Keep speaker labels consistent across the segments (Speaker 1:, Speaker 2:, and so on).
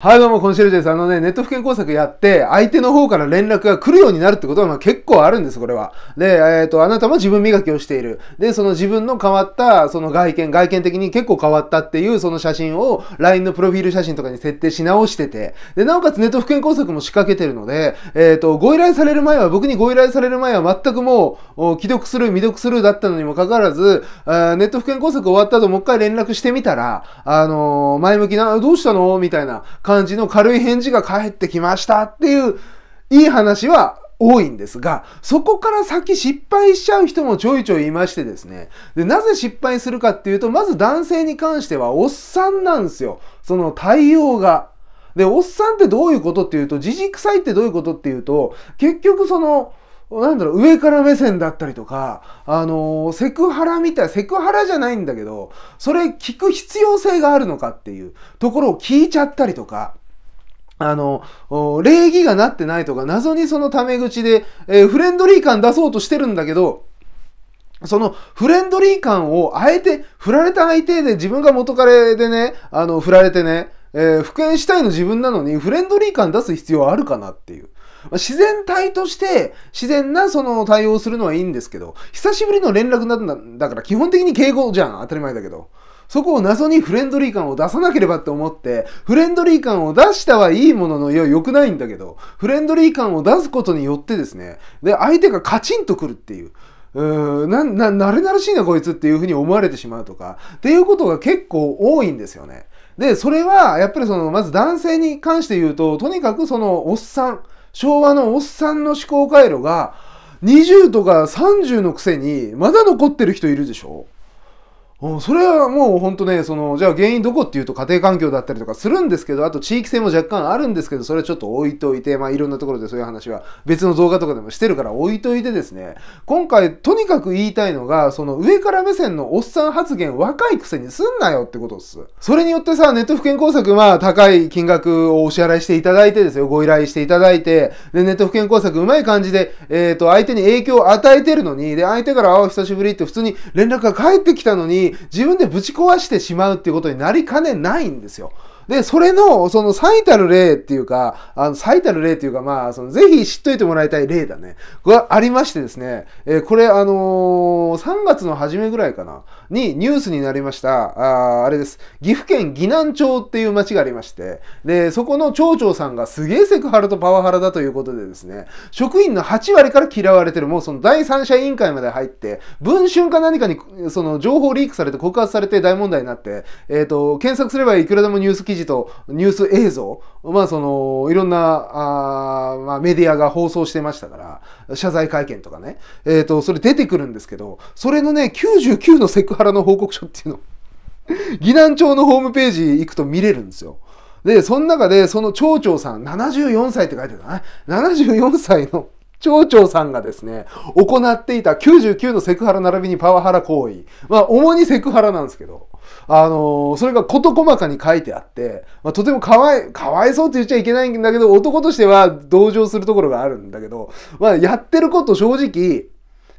Speaker 1: はいどうも、コンシェルジェです。あのね、ネット不健工作やって、相手の方から連絡が来るようになるってことは、まあ、結構あるんです、これは。で、えっ、ー、と、あなたも自分磨きをしている。で、その自分の変わった、その外見、外見的に結構変わったっていう、その写真を LINE のプロフィール写真とかに設定し直してて、で、なおかつネット不健工作も仕掛けてるので、えっ、ー、と、ご依頼される前は、僕にご依頼される前は全くもう、既読する、未読するだったのにもかかわらず、ネット不健工作終わった後、もう一回連絡してみたら、あのー、前向きな、どうしたのみたいな感じの軽い返事が返ってきましたっていういい話は多いんですが、そこから先失敗しちゃう人もちょいちょいいましてですね。で、なぜ失敗するかっていうと、まず男性に関してはおっさんなんですよ。その対応が。で、おっさんってどういうことっていうと、じじくさいってどういうことっていうと、結局その、なんだろう、上から目線だったりとか、あのー、セクハラみたい、セクハラじゃないんだけど、それ聞く必要性があるのかっていうところを聞いちゃったりとか、あの、礼儀がなってないとか、謎にそのタメ口で、えー、フレンドリー感出そうとしてるんだけど、そのフレンドリー感をあえて、振られた相手で自分が元彼でね、あの、振られてね、えー、復縁したいの自分なのに、フレンドリー感出す必要あるかなっていう。自然体として、自然なその対応するのはいいんですけど、久しぶりの連絡なんだから基本的に敬語じゃん。当たり前だけど。そこを謎にフレンドリー感を出さなければって思って、フレンドリー感を出したはいいものの、いや、良くないんだけど、フレンドリー感を出すことによってですね、で、相手がカチンとくるっていう。うーな、な、なれなれしいなこいつっていうふうに思われてしまうとか、っていうことが結構多いんですよね。で、それは、やっぱりその、まず男性に関して言うと、とにかくその、おっさん。昭和のおっさんの思考回路が、20とか30のくせに、まだ残ってる人いるでしょそれはもう本当ね、その、じゃあ原因どこっていうと家庭環境だったりとかするんですけど、あと地域性も若干あるんですけど、それはちょっと置いといて、まあいろんなところでそういう話は別の動画とかでもしてるから置いといてですね、今回とにかく言いたいのが、その上から目線のおっさん発言若いくせにすんなよってことっす。それによってさ、ネット不健工作まあ高い金額をお支払いしていただいてですよ、ご依頼していただいて、で、ネット不健工作うまい感じで、えっ、ー、と、相手に影響を与えてるのに、で、相手から、ああ、久しぶりって普通に連絡が返ってきたのに、自分でぶち壊してしまうっていうことになりかねないんですよ。で、それの、その最たる例っていうか、あの、最たる例っていうか、まあ、その、ぜひ知っといてもらいたい例だね。がありましてですね、えー、これ、あのー、3月の初めぐらいかな、にニュースになりました、ああれです。岐阜県岐南町っていう町がありまして、で、そこの町長さんがすげえセクハラとパワハラだということでですね、職員の8割から嫌われてる、もうその第三者委員会まで入って、文春か何かに、その、情報リークされて告発されて大問題になって、えっ、ー、と、検索すればいくらでもニュース記事事とニュース映像、まあその、いろんな、あまあメディアが放送してましたから、謝罪会見とかね、えっ、ー、と、それ出てくるんですけど、それのね、99のセクハラの報告書っていうの、疑難町のホームページ行くと見れるんですよ。で、その中で、その町長さん、74歳って書いてたね。74歳の町長さんがですね、行っていた99のセクハラ並びにパワハラ行為。まあ、主にセクハラなんですけど、あのー、それが事細かに書いてあって、まあ、とてもかわい、かわいそうって言っちゃいけないんだけど、男としては同情するところがあるんだけど、まあ、やってること正直、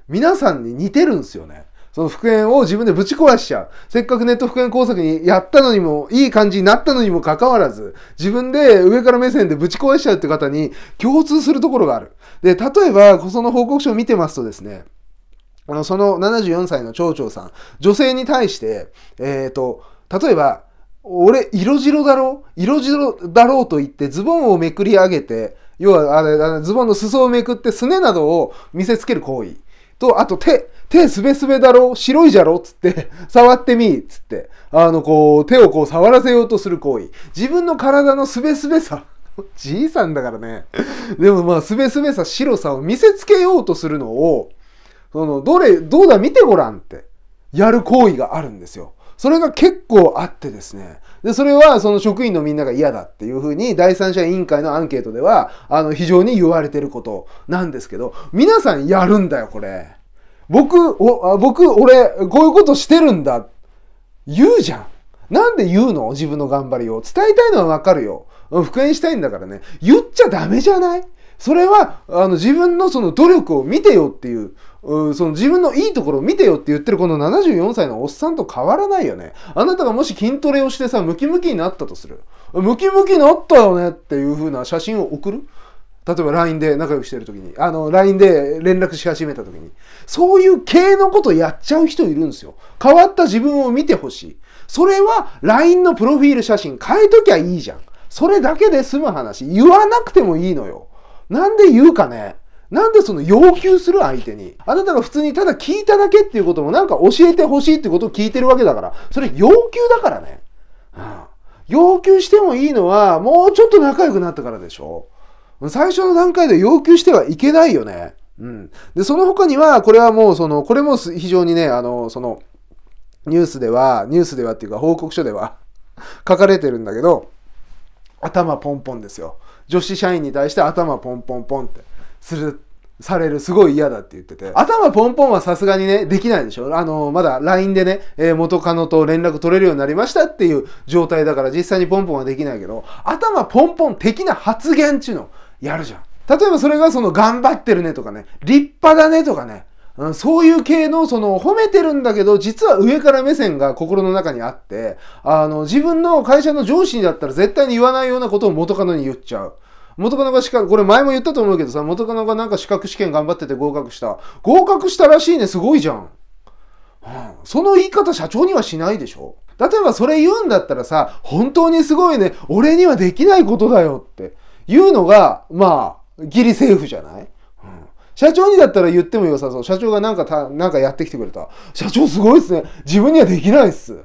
Speaker 1: 皆さんに似てるんですよね。その復縁を自分でぶち壊しちゃう。せっかくネット復縁工作にやったのにも、いい感じになったのにもかかわらず、自分で上から目線でぶち壊しちゃうって方に共通するところがある。で、例えば、その報告書を見てますとですね、あの、その74歳の町長さん、女性に対して、えっ、ー、と、例えば、俺、色白だろ色白だろうと言って、ズボンをめくり上げて、要は、あれ、あズボンの裾をめくって、すねなどを見せつける行為。と、あと手、手すべすべだろ白いじゃろつって、触ってみつって、あの、こう、手をこう触らせようとする行為。自分の体のすべすべさ。じいさんだからね。でもまあ、すべすべさ、白さを見せつけようとするのを、その、どれ、どうだ見てごらんって、やる行為があるんですよ。それが結構あってですね。で、それはその職員のみんなが嫌だっていうふうに第三者委員会のアンケートでは、あの、非常に言われてることなんですけど、皆さんやるんだよ、これ。僕、お僕、俺、こういうことしてるんだ。言うじゃん。なんで言うの自分の頑張りを。伝えたいのはわかるよ。復縁したいんだからね、言っちゃダメじゃないそれは、あの、自分のその努力を見てよっていう、うその自分のいいところを見てよって言ってるこの74歳のおっさんと変わらないよね。あなたがもし筋トレをしてさ、ムキムキになったとする。ムキムキになったよねっていう風な写真を送る例えば LINE で仲良くしてる時に、あの、LINE で連絡し始めた時に、そういう系のことやっちゃう人いるんですよ。変わった自分を見てほしい。それは LINE のプロフィール写真変えときゃいいじゃん。それだけで済む話。言わなくてもいいのよ。なんで言うかね。なんでその要求する相手に。あなたが普通にただ聞いただけっていうこともなんか教えてほしいってことを聞いてるわけだから。それ要求だからね。うん、要求してもいいのは、もうちょっと仲良くなったからでしょ。最初の段階で要求してはいけないよね。うん。で、その他には、これはもうその、これも非常にね、あの、その、ニュースでは、ニュースではっていうか報告書では 書かれてるんだけど、頭ポンポンですよ。女子社員に対して頭ポンポンポンってする、される、すごい嫌だって言ってて。頭ポンポンはさすがにね、できないでしょあの、まだ LINE でね、えー、元カノと連絡取れるようになりましたっていう状態だから実際にポンポンはできないけど、頭ポンポン的な発言っちゅうのやるじゃん。例えばそれがその頑張ってるねとかね、立派だねとかね、うん、そういう系の、その、褒めてるんだけど、実は上から目線が心の中にあって、あの、自分の会社の上司にだったら絶対に言わないようなことを元カノに言っちゃう。元カノが資格、これ前も言ったと思うけどさ、元カノがなんか資格試験頑張ってて合格した。合格したらしいね、すごいじゃん。うん、その言い方社長にはしないでしょ例えばそれ言うんだったらさ、本当にすごいね、俺にはできないことだよって言うのが、まあ、ギリセーフじゃない社長にだったら言っても良さそう。社長がなんかた、なんかやってきてくれた。社長すごいっすね。自分にはできないっす。うん、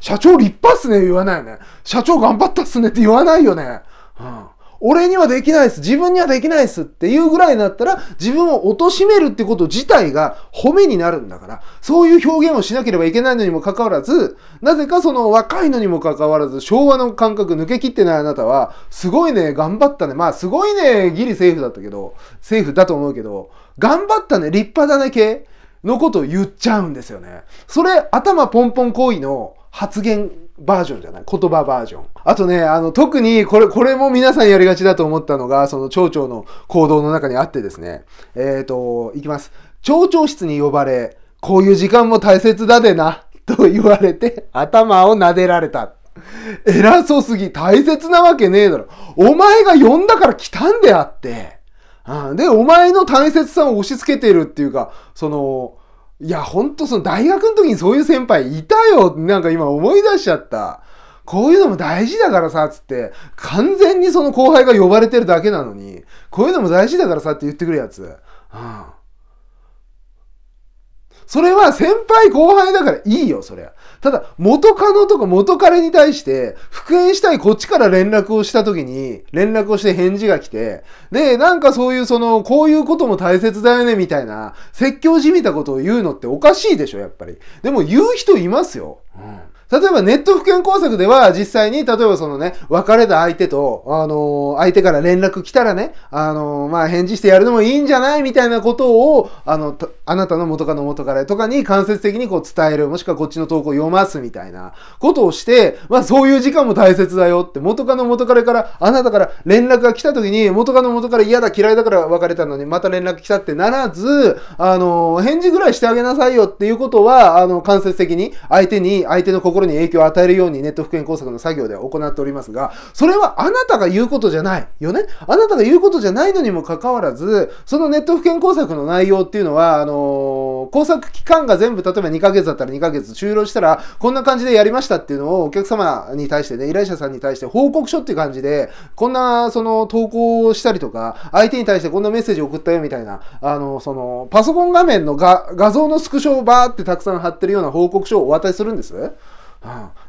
Speaker 1: 社長立派っすね。言わないよね。社長頑張ったっすねって言わないよね。うん。俺にはできないです。自分にはできないっす。っていうぐらいになったら、自分を貶めるってこと自体が褒めになるんだから、そういう表現をしなければいけないのにもかかわらず、なぜかその若いのにもかかわらず、昭和の感覚抜けきってないあなたは、すごいね、頑張ったね。まあ、すごいね、ギリセーフだったけど、セーフだと思うけど、頑張ったね、立派だね系のことを言っちゃうんですよね。それ、頭ポンポン行為の、発言バージョンじゃない言葉バージョン。あとね、あの、特に、これ、これも皆さんやりがちだと思ったのが、その町長の行動の中にあってですね。えっ、ー、と、いきます。町長室に呼ばれ、こういう時間も大切だでな、と言われて、頭を撫でられた。偉そうすぎ、大切なわけねえだろ。お前が呼んだから来たんであって。うん、で、お前の大切さを押し付けてるっていうか、その、いや、ほんとその大学の時にそういう先輩いたよなんか今思い出しちゃった。こういうのも大事だからさ、つって、完全にその後輩が呼ばれてるだけなのに、こういうのも大事だからさって言ってくるやつ。うんそれは先輩後輩だからいいよ、そりゃ。ただ、元カノとか元彼に対して、復縁したいこっちから連絡をした時に、連絡をして返事が来て、で、なんかそういうその、こういうことも大切だよね、みたいな、説教じみたことを言うのっておかしいでしょ、やっぱり。でも言う人いますよ。うん。例えばネット不健工作では実際に、例えばそのね、別れた相手と、あのー、相手から連絡来たらね、あのー、まあ、返事してやるのもいいんじゃないみたいなことを、あの、あなたの元カノ元カレとかに間接的にこう伝える、もしくはこっちの投稿を読ますみたいなことをして、まあ、そういう時間も大切だよって、元カノ元カレから、あなたから連絡が来た時に、元カノ元レ嫌だ嫌いだから別れたのに、また連絡来たってならず、あのー、返事ぐらいしてあげなさいよっていうことは、あの、間接的に相手に、相手の心ろに影響を与えるようにネット復元工作の作業では行っておりますが、それはあなたが言うことじゃないよね。あなたが言うことじゃないのにもかかわらず、そのネット復元工作の内容っていうのは、あのー、工作期間が全部、例えば2ヶ月だったら2ヶ月終了したら、こんな感じでやりましたっていうのをお客様に対してね、依頼者さんに対して報告書っていう感じで、こんな、その、投稿をしたりとか、相手に対してこんなメッセージ送ったよみたいな、あの、その、パソコン画面の画像のスクショをバーってたくさん貼ってるような報告書をお渡しするんです。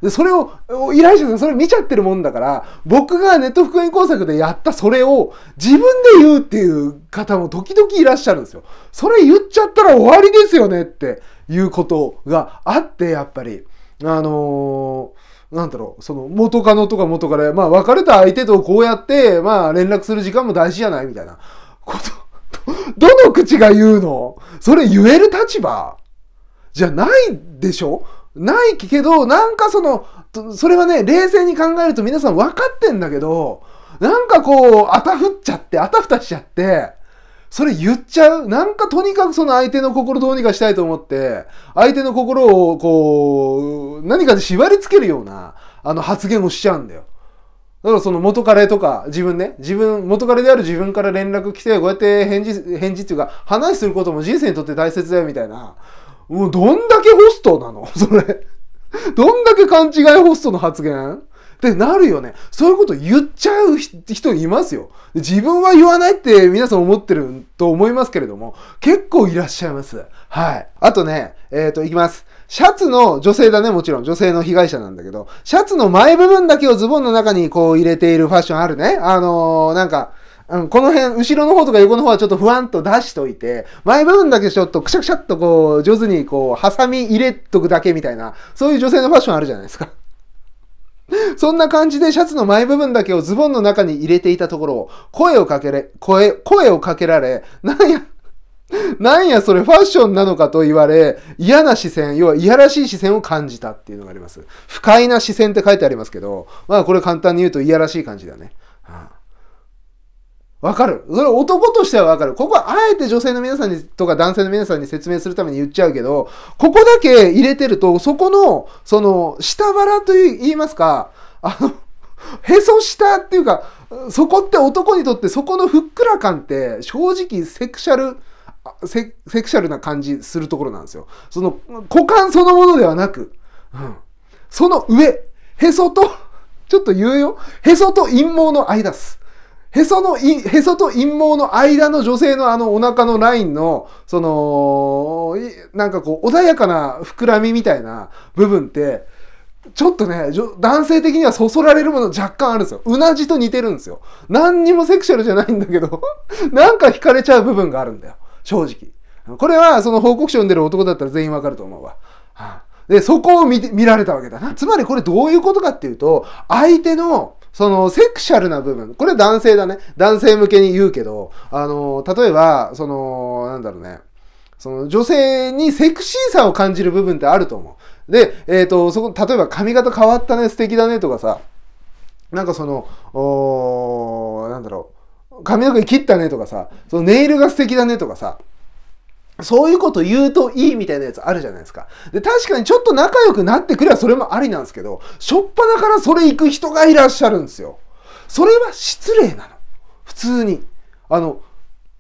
Speaker 1: うん、それを依頼者さんそれ見ちゃってるもんだから僕がネット復元工作でやったそれを自分で言うっていう方も時々いらっしゃるんですよ。それ言っちゃったら終わりですよねっていうことがあってやっぱりあのー、なんだろうその元カノとか元カレまあ別れた相手とこうやってまあ連絡する時間も大事じゃないみたいなこと どの口が言うのそれ言える立場じゃないでしょないけど、なんかその、それはね、冷静に考えると皆さん分かってんだけど、なんかこう、あたふっちゃって、あたふたしちゃって、それ言っちゃうなんかとにかくその相手の心どうにかしたいと思って、相手の心をこう、何かで縛り付けるような、あの発言をしちゃうんだよ。だからその元彼とか自分ね、自分、元彼である自分から連絡来て、こうやって返事、返事っていうか、話することも人生にとって大切だよみたいな。もうどんだけホストなの それ。どんだけ勘違いホストの発言ってなるよね。そういうこと言っちゃう人いますよ。自分は言わないって皆さん思ってると思いますけれども、結構いらっしゃいます。はい。あとね、えっ、ー、と、いきます。シャツの女性だね、もちろん。女性の被害者なんだけど、シャツの前部分だけをズボンの中にこう入れているファッションあるね。あのー、なんか、うん、この辺、後ろの方とか横の方はちょっと不安と出しといて、前部分だけちょっとくしゃくしゃっとこう、上手にこう、ハサミ入れとくだけみたいな、そういう女性のファッションあるじゃないですか。そんな感じでシャツの前部分だけをズボンの中に入れていたところ、声をかけれ、声、声をかけられ、なんや、なんやそれファッションなのかと言われ、嫌な視線、要はいやらしい視線を感じたっていうのがあります。不快な視線って書いてありますけど、まあこれ簡単に言うといやらしい感じだね。はあわかる。それ男としてはわかる。ここはあえて女性の皆さんにとか男性の皆さんに説明するために言っちゃうけど、ここだけ入れてると、そこの、その、下腹という言いますか、あの、へそ下っていうか、そこって男にとってそこのふっくら感って正直セクシャル、セクシャルな感じするところなんですよ。その股間そのものではなく、うん、その上、へそと、ちょっと言うよ、へそと陰毛の間っす。へその、へそと陰毛の間の女性のあのお腹のラインの、その、なんかこう、穏やかな膨らみみたいな部分って、ちょっとね、男性的にはそそられるもの若干あるんですよ。うなじと似てるんですよ。何にもセクシャルじゃないんだけど なんか惹かれちゃう部分があるんだよ。正直。これは、その報告書読んでる男だったら全員わかると思うわ。で、そこを見見られたわけだな。つまりこれどういうことかっていうと、相手のそのセクシャルな部分、これ男性だね。男性向けに言うけど、あの、例えば、その、なんだろうね。その女性にセクシーさを感じる部分ってあると思う。で、えっ、ー、と、そこ、例えば髪型変わったね、素敵だねとかさ、なんかその、おなんだろう、髪の毛切ったねとかさ、そのネイルが素敵だねとかさ、そういうこと言うといいみたいなやつあるじゃないですか。で、確かにちょっと仲良くなってくればそれもありなんですけど、しょっぱなからそれ行く人がいらっしゃるんですよ。それは失礼なの。普通に。あの、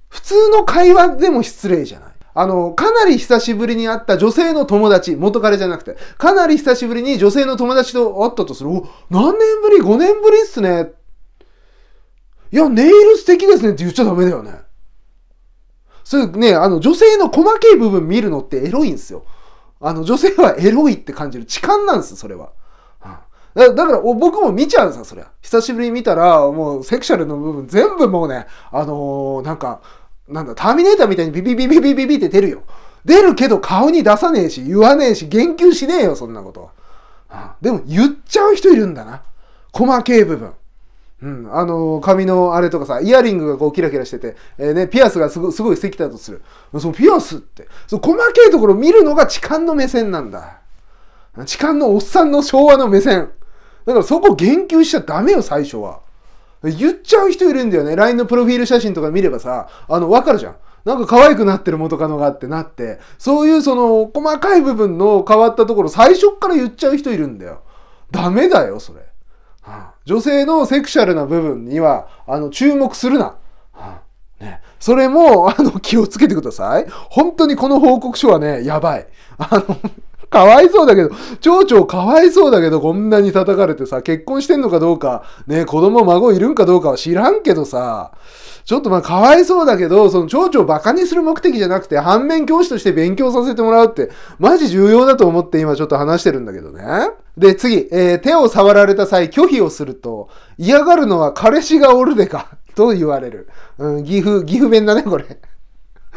Speaker 1: 普通の会話でも失礼じゃない。あの、かなり久しぶりに会った女性の友達、元彼じゃなくて、かなり久しぶりに女性の友達と会ったとする。お、何年ぶり ?5 年ぶりっすね。いや、ネイル素敵ですねって言っちゃダメだよね。そういうね、あの、女性の細けい部分見るのってエロいんですよ。あの、女性はエロいって感じる痴漢なんです、それは。だから僕も見ちゃうんですよ、そりゃ。久しぶりに見たら、もうセクシャルの部分全部もうね、あのー、なんか、なんだ、ターミネーターみたいにビビビビビビビって出るよ。出るけど顔に出さねえし、言わねえし、言及しねえよ、そんなこと。でも言っちゃう人いるんだな。細けい部分。うん、あの、髪のあれとかさ、イヤリングがこうキラキラしてて、えー、ね、ピアスがすごすごい石だとする。そのピアスって、その細けいところを見るのが痴漢の目線なんだ。痴漢のおっさんの昭和の目線。だからそこ言及しちゃダメよ、最初は。言っちゃう人いるんだよね。LINE のプロフィール写真とか見ればさ、あの、わかるじゃん。なんか可愛くなってる元カノがってなって、そういうその細かい部分の変わったところ最初っから言っちゃう人いるんだよ。ダメだよ、それ。女性のセクシャルな部分には、あの、注目するな。ね、それも、あの、気をつけてください。本当にこの報告書はね、やばい。あのかわいそうだけど、蝶々かわいそうだけど、こんなに叩かれてさ、結婚してんのかどうか、ね、子供、孫いるんかどうかは知らんけどさ、ちょっとまあかわいそうだけど、その蝶々を馬鹿にする目的じゃなくて、反面教師として勉強させてもらうって、マジ重要だと思って今ちょっと話してるんだけどね。で、次、えー、手を触られた際拒否をすると、嫌がるのは彼氏がおるでか、と言われる。うん、岐阜、岐阜弁だね、これ。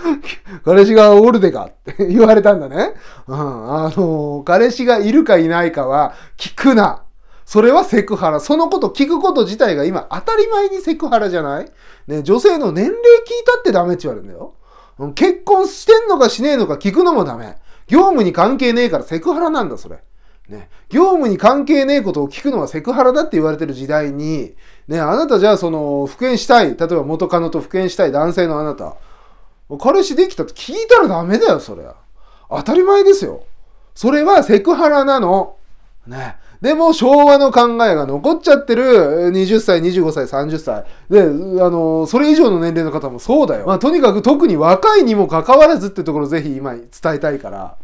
Speaker 1: 彼氏がおるでかって 言われたんだね。うん。あの、彼氏がいるかいないかは聞くな。それはセクハラ。そのこと聞くこと自体が今当たり前にセクハラじゃないね、女性の年齢聞いたってダメって言われるんだよ。結婚してんのかしねえのか聞くのもダメ。業務に関係ねえからセクハラなんだ、それ。ね、業務に関係ねえことを聞くのはセクハラだって言われてる時代に、ね、あなたじゃあその、復縁したい。例えば元カノと復縁したい男性のあなた。彼氏できたって聞いたらダメだよ、それは。当たり前ですよ。それはセクハラなの。ね。でも昭和の考えが残っちゃってる20歳、25歳、30歳。で、あの、それ以上の年齢の方もそうだよ。まあ、とにかく特に若いにもかかわらずってところぜひ今伝えたいから。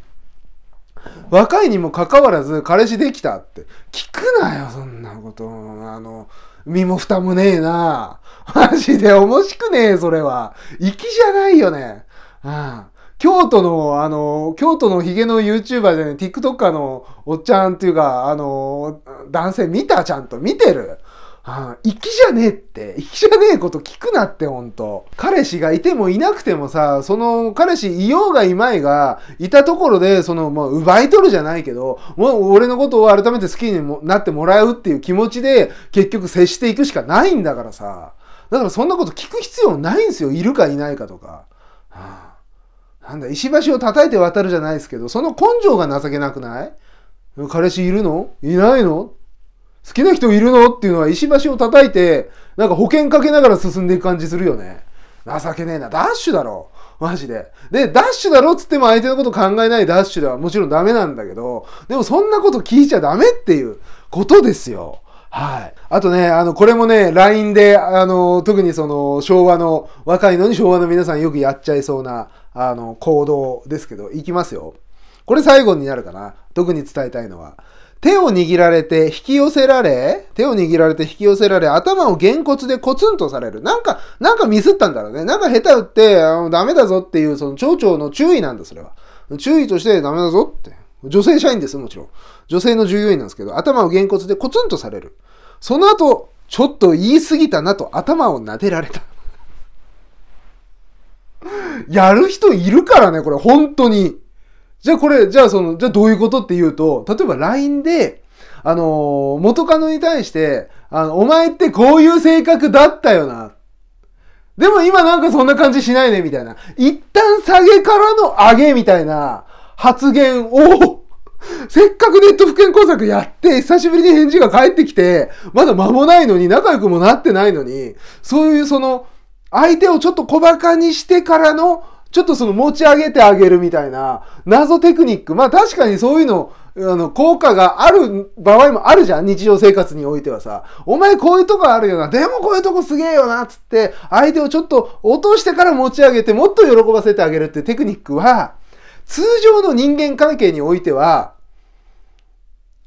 Speaker 1: 若いにもかかわらず彼氏できたって聞くなよ、そんなこと。あの、身も蓋もねえな。マジで面白くねえ、それは。粋じゃないよね。うん。京都の、あの、京都のヒゲの YouTuber じゃねえ、TikToker のおっちゃんっていうか、あの、男性見たちゃんと見てる。うん。粋じゃねえって。粋じゃねえこと聞くなって、ほんと。彼氏がいてもいなくてもさ、その、彼氏いようがいまいが、いたところで、その、まう、奪い取るじゃないけど、もう俺のことを改めて好きになってもらうっていう気持ちで、結局接していくしかないんだからさ。だからそんなこと聞く必要ないんですよ。いるかいないかとか。はあ、なんだ、石橋を叩いて渡るじゃないですけど、その根性が情けなくない彼氏いるのいないの好きな人いるのっていうのは石橋を叩いて、なんか保険かけながら進んでいく感じするよね。情けねえな。ダッシュだろ。マジで。で、ダッシュだろっつっても相手のこと考えないダッシュではもちろんダメなんだけど、でもそんなこと聞いちゃダメっていうことですよ。はい。あとね、あの、これもね、LINE で、あの、特にその、昭和の、若いのに昭和の皆さんよくやっちゃいそうな、あの、行動ですけど、いきますよ。これ最後になるかな。特に伝えたいのは。手を握られて引き寄せられ、手を握られて引き寄せられ、頭をげんこつでコツンとされる。なんか、なんかミスったんだろうね。なんか下手打って、あのダメだぞっていう、その町長の注意なんだ、それは。注意としてダメだぞって。女性社員です、もちろん。女性の従業員なんですけど、頭をげんこつでコツンとされる。その後、ちょっと言い過ぎたなと頭を撫でられた。やる人いるからね、これ、本当に。じゃあこれ、じゃあその、じゃあどういうことっていうと、例えば LINE で、あのー、元カノに対して、あの、お前ってこういう性格だったよな。でも今なんかそんな感じしないね、みたいな。一旦下げからの上げみたいな発言を せっかくネット復権工作やって、久しぶりに返事が返ってきて、まだ間もないのに、仲良くもなってないのに、そういうその、相手をちょっと小馬鹿にしてからの、ちょっとその持ち上げてあげるみたいな、謎テクニック。まあ確かにそういうの、あの、効果がある場合もあるじゃん日常生活においてはさ。お前こういうとこあるよな。でもこういうとこすげえよな。つって、相手をちょっと落としてから持ち上げて、もっと喜ばせてあげるってテクニックは、通常の人間関係においては、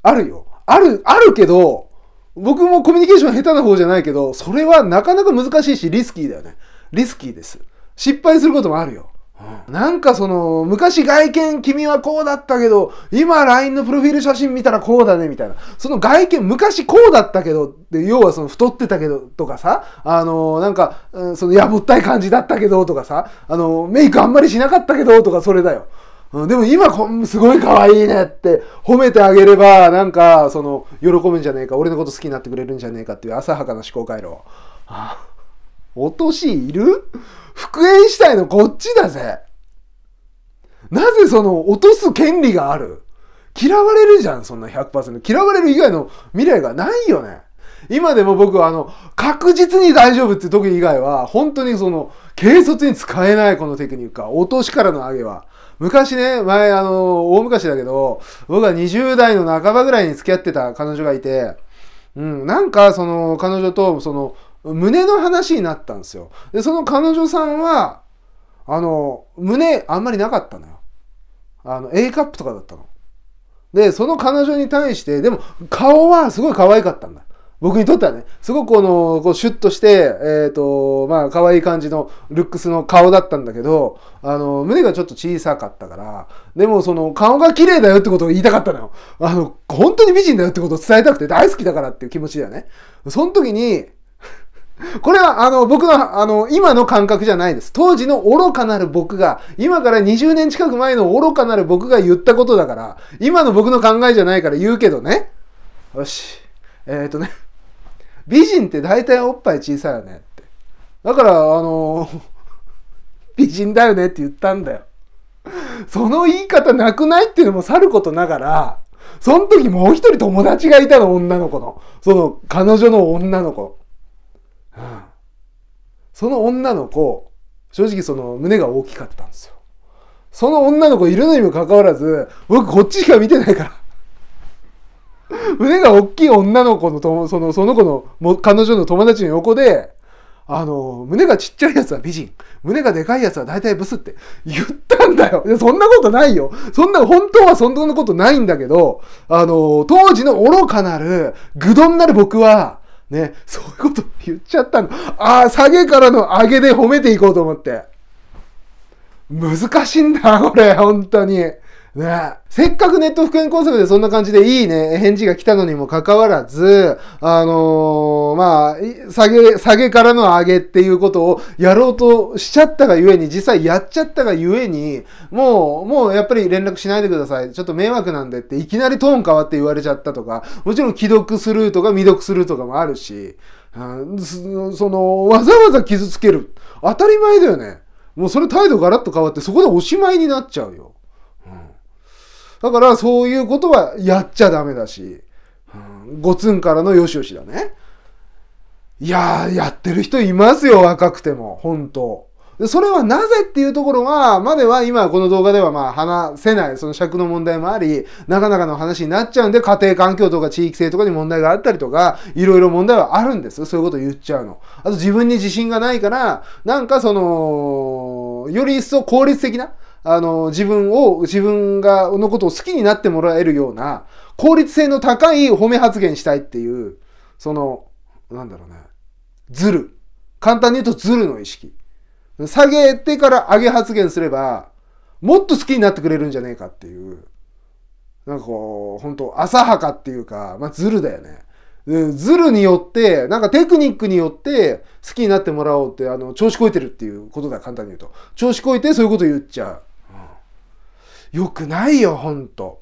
Speaker 1: あるよ。ある、あるけど、僕もコミュニケーション下手な方じゃないけど、それはなかなか難しいし、リスキーだよね。リスキーです。失敗することもあるよ。なんかその、昔外見君はこうだったけど、今 LINE のプロフィール写真見たらこうだね、みたいな。その外見、昔こうだったけど、で要はその太ってたけどとかさ、あのなんか、そのやぼったい感じだったけどとかさ、あのメイクあんまりしなかったけどとかそれだよ。うん、でも今こん、すごい可愛いねって褒めてあげれば、なんか、その、喜ぶんじゃねえか、俺のこと好きになってくれるんじゃねえかっていう浅はかな思考回路。あ落としいる復縁したいのこっちだぜ。なぜその、落とす権利がある嫌われるじゃん、そんな100%。嫌われる以外の未来がないよね。今でも僕はあの、確実に大丈夫って時以外は、本当にその、軽率に使えない、このテクニックは。落としからの上げは。昔ね、前、あの、大昔だけど、僕は20代の半ばぐらいに付き合ってた彼女がいて、うん、なんか、その、彼女と、その、胸の話になったんですよ。で、その彼女さんは、あの、胸、あんまりなかったのよ。あの、A カップとかだったの。で、その彼女に対して、でも、顔はすごい可愛かったんだ。僕にとってはね、すごくこの、こうシュッとして、えっ、ー、と、まあ、可愛い感じのルックスの顔だったんだけど、あの、胸がちょっと小さかったから、でもその、顔が綺麗だよってことを言いたかったのよ。あの、本当に美人だよってことを伝えたくて大好きだからっていう気持ちだよね。その時に、これは、あの、僕の、あの、今の感覚じゃないです。当時の愚かなる僕が、今から20年近く前の愚かなる僕が言ったことだから、今の僕の考えじゃないから言うけどね。よし。えっ、ー、とね。美人って大体おっぱい小さいよねって。だから、あの、美人だよねって言ったんだよ。その言い方なくないっていうのもさることながら、その時もう一人友達がいたの、女の子の。その、彼女の女の子。その女の子、正直その胸が大きかったんですよ。その女の子いるのにもかかわらず、僕こっちしか見てないから。胸が大きい女の子のとそのその子のも彼女の友達の横であの、胸がちっちゃいやつは美人。胸がでかいやつは大体ブスって言ったんだよ。いや、そんなことないよ。そんな、本当はそんなことないんだけど、あの、当時の愚かなる、愚鈍なる僕は、ね、そういうこと言っちゃったの。ああ、下げからの上げで褒めていこうと思って。難しいんだ、これ、本当に。ねせっかくネット復元コンセプトでそんな感じでいいね、返事が来たのにもかかわらず、あのー、まあ、下げ、下げからの上げっていうことをやろうとしちゃったがゆえに、実際やっちゃったがゆえに、もう、もうやっぱり連絡しないでください。ちょっと迷惑なんでって、いきなりトーン変わって言われちゃったとか、もちろん既読するとか未読するとかもあるし、うん、その、わざわざ傷つける。当たり前だよね。もうそれ態度ガラッと変わって、そこでおしまいになっちゃうよ。だからそういうことはやっちゃダメだし、うん、ごつんからのよしよしだね。いやー、やってる人いますよ、若くても。本当それはなぜっていうところは、までは今この動画ではまあ話せない、その尺の問題もあり、なかなかの話になっちゃうんで、家庭環境とか地域性とかに問題があったりとか、いろいろ問題はあるんです。そういうこと言っちゃうの。あと自分に自信がないから、なんかその、より一層効率的な、あの、自分を、自分が、のことを好きになってもらえるような、効率性の高い褒め発言したいっていう、その、なんだろうね、ずる。簡単に言うとずるの意識。下げてから上げ発言すれば、もっと好きになってくれるんじゃねえかっていう。なんかこう、本当浅はかっていうか、まあ、ずるだよね。ズルによって、なんかテクニックによって好きになってもらおうって、あの、調子こいてるっていうことだ、簡単に言うと。調子こいてそういうこと言っちゃう。良くないよ、ほんと。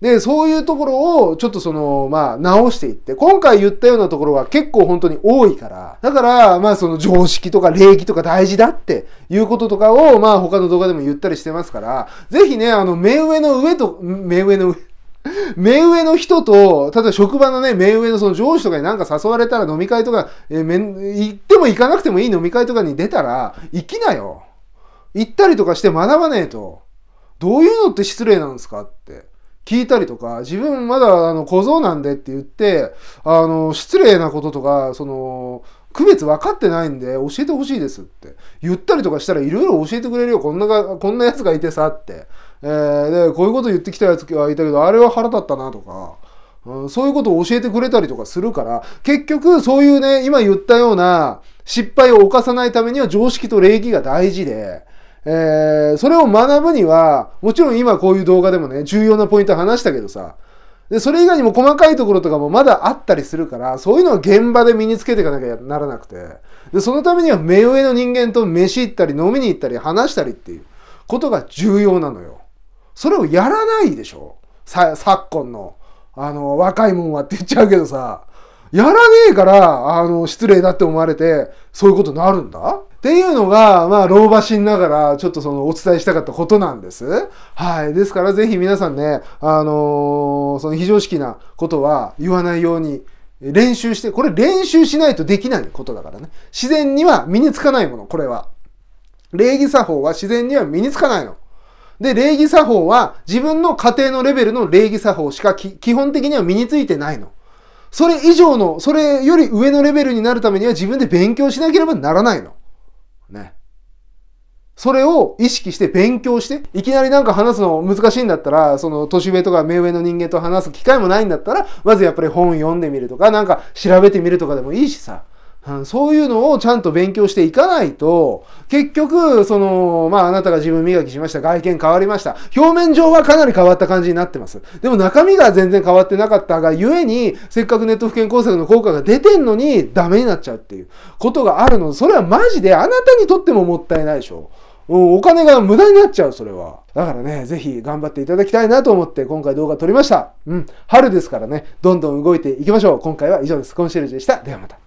Speaker 1: で、そういうところをちょっとその、まあ、直していって、今回言ったようなところは結構本当に多いから、だから、まあその常識とか礼儀とか大事だっていうこととかを、まあ他の動画でも言ったりしてますから、ぜひね、あの、目上の上と、目上の上、目上の人と、例えば職場のね、目上のその上司とかになんか誘われたら飲み会とか、えー、め行っても行かなくてもいい飲み会とかに出たら、行きなよ。行ったりとかして学ばねえと。どういうのって失礼なんですかって聞いたりとか、自分まだあの小僧なんでって言って、あの、失礼なこととか、その、区別分かってないんで教えてほしいですって言ったりとかしたらいろいろ教えてくれるよ。こんなが、こんな奴がいてさって。えー、で、こういうこと言ってきた奴はいたけど、あれは腹立ったなとか。うん、そういうことを教えてくれたりとかするから、結局そういうね、今言ったような失敗を犯さないためには常識と礼儀が大事で、えー、それを学ぶには、もちろん今こういう動画でもね、重要なポイント話したけどさ、で、それ以外にも細かいところとかもまだあったりするから、そういうのは現場で身につけていかなきゃならなくて、で、そのためには目上の人間と飯行ったり飲みに行ったり話したりっていうことが重要なのよ。それをやらないでしょさ、昨今の、あの、若いもんはって言っちゃうけどさ、やらねえから、あの、失礼だって思われて、そういうことになるんだっていうのが、まあ、老婆心ながら、ちょっとその、お伝えしたかったことなんです。はい。ですから、ぜひ皆さんね、あのー、その非常識なことは言わないように、練習して、これ練習しないとできないことだからね。自然には身につかないもの、これは。礼儀作法は自然には身につかないの。で、礼儀作法は自分の家庭のレベルの礼儀作法しか基本的には身についてないの。それ以上の、それより上のレベルになるためには自分で勉強しなければならないの。それを意識して勉強して、いきなりなんか話すの難しいんだったら、その年上とか目上の人間と話す機会もないんだったら、まずやっぱり本読んでみるとか、なんか調べてみるとかでもいいしさ。うん、そういうのをちゃんと勉強していかないと、結局、その、まあ、あなたが自分磨きしました。外見変わりました。表面上はかなり変わった感じになってます。でも中身が全然変わってなかったが、ゆえに、せっかくネット不健工作の効果が出てんのに、ダメになっちゃうっていうことがあるの。それはマジであなたにとってももったいないでしょ。お金が無駄になっちゃう、それは。だからね、ぜひ頑張っていただきたいなと思って今回動画撮りました。うん。春ですからね、どんどん動いていきましょう。今回は以上です。コンシェルジュでした。ではまた。